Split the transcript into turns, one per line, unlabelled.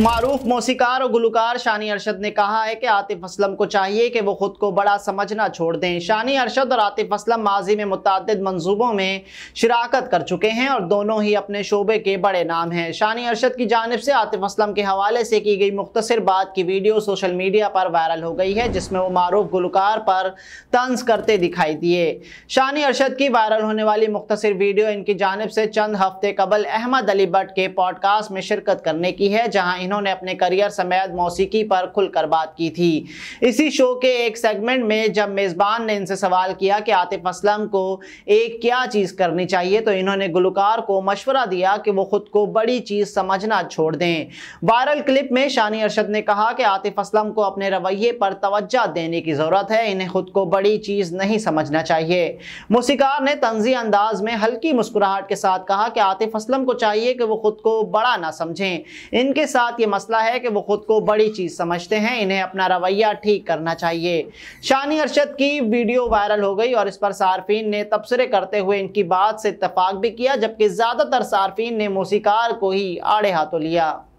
मारूफ मौसीकार और गुलकार शानी अरशद ने कहा है कि आतिफ असलम को चाहिए कि वो खुद को बड़ा समझना छोड़ दें शानी अरशद और आतिफ असलम माजी में मुतद मंसूबों में शराकत कर चुके हैं और दोनों ही अपने शोबे के बड़े नाम हैं शानी अरशद की जानब से आतिफ असलम के हवाले से की गई मुख्तर बात की वीडियो सोशल मीडिया पर वायरल हो गई है जिसमें वो मारूफ गुलकार पर तंज करते दिखाई दिए शानी अरशद की वायरल होने वाली मुख्तर वीडियो इनकी जानब से चंद हफ्ते कबल अहमद अली भट्ट के पॉडकास्ट में शिरकत करने की है जहाँ इन्होंने अपने करियर समेत मौसीकी पर खुलकर बात की थी इसी शो के एक सेगमेंट में जब मेज़बान ने इनसे सवाल किया कि आतिफ असलम को एक क्या चीज़ करनी चाहिए तो इन्होंने गुलकार को मशवरा दिया कि वो ख़ुद को बड़ी चीज़ समझना छोड़ दें वायरल क्लिप में शानी अरशद ने कहा कि आतिफ असलम को अपने रवैये पर तोज्जा देने की ज़रूरत है इन्हें ख़ुद को बड़ी चीज़ नहीं समझना चाहिए मौसीकार ने तंजी अंदाज में हल्की मुस्कुराहट के साथ कहा कि आतिफ असलम को चाहिए कि वो ख़ुद को बड़ा ना समझें इनके साथ ये मसला है कि वो खुद को बड़ी चीज़ समझते हैं इन्हें अपना रवैया ठीक करना चाहिए शानी अरशद की वीडियो वायरल हो गई और इस पर सार्फिन ने तबसरे करते हुए इनकी बात से इतफाक भी किया जबकि ज़्यादातर सार्फिन ने मौसीकार को ही आड़े हाथों लिया